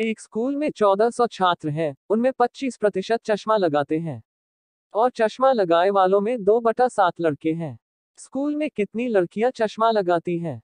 एक स्कूल में 1400 छात्र हैं उनमें 25 प्रतिशत चश्मा लगाते हैं और चश्मा लगाए वालों में दो बटा सात लड़के हैं स्कूल में कितनी लड़कियां चश्मा लगाती हैं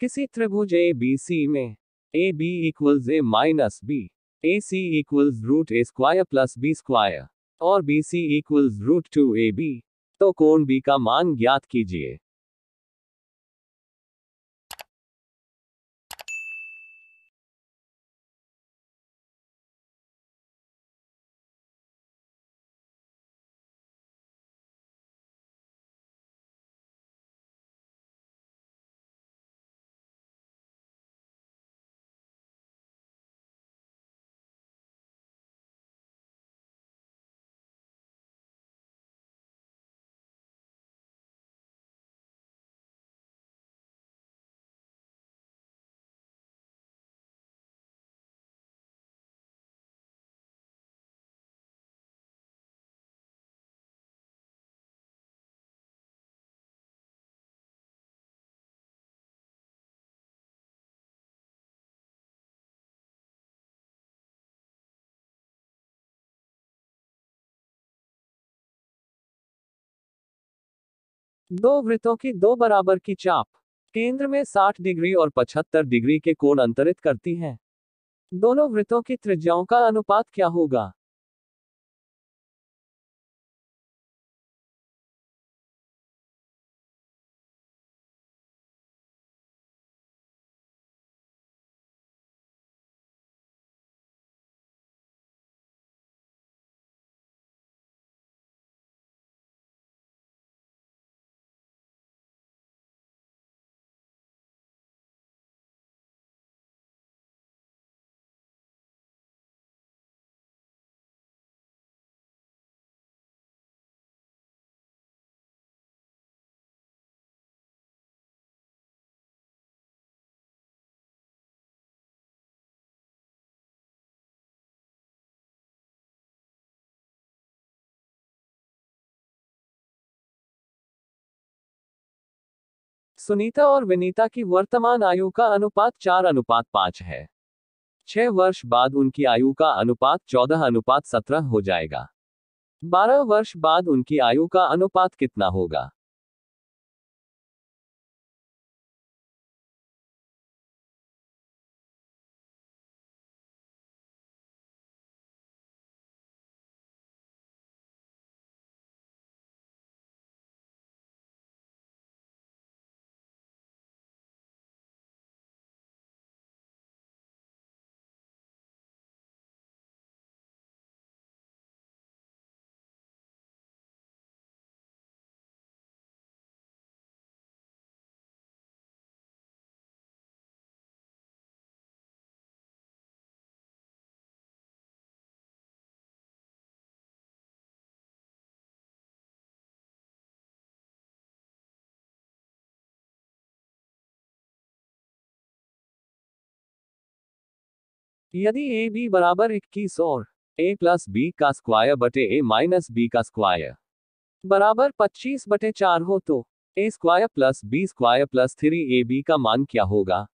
किसी त्रिभुज ए बी सी में A B equals A minus B A C equals root A square plus B square और B C equals root two A B तो कोण बी का मान ज्ञात कीजिए दो वृत्तों की दो बराबर की चाप केंद्र में 60 डिग्री और 75 डिग्री के कोण अंतरित करती हैं दोनों वृत्तों की त्रिज्याओं का अनुपात क्या होगा सुनीता और विनीता की वर्तमान आयु का अनुपात चार अनुपात पांच है छह वर्ष बाद उनकी आयु का अनुपात चौदह अनुपात सत्रह हो जाएगा बारह वर्ष बाद उनकी आयु का अनुपात कितना होगा यदि ए बी बराबर इक्कीस और ए प्लस बी का स्क्वायर बटे ए माइनस बी का स्क्वायर बराबर पच्चीस बटे चार हो तो A square plus B square plus three A B का मान क्या होगा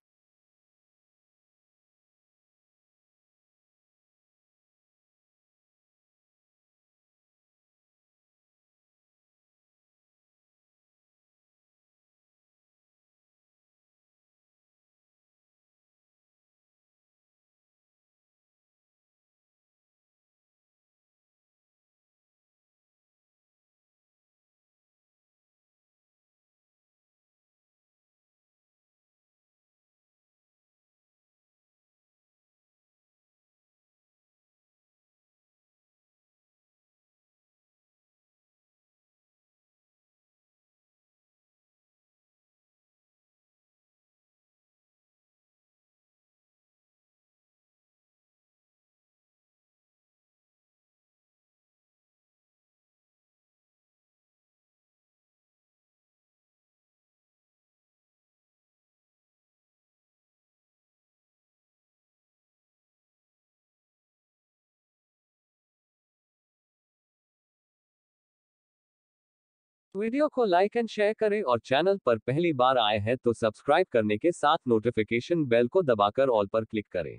वीडियो को लाइक एंड शेयर करें और चैनल पर पहली बार आए हैं तो सब्सक्राइब करने के साथ नोटिफिकेशन बेल को दबाकर ऑल पर क्लिक करें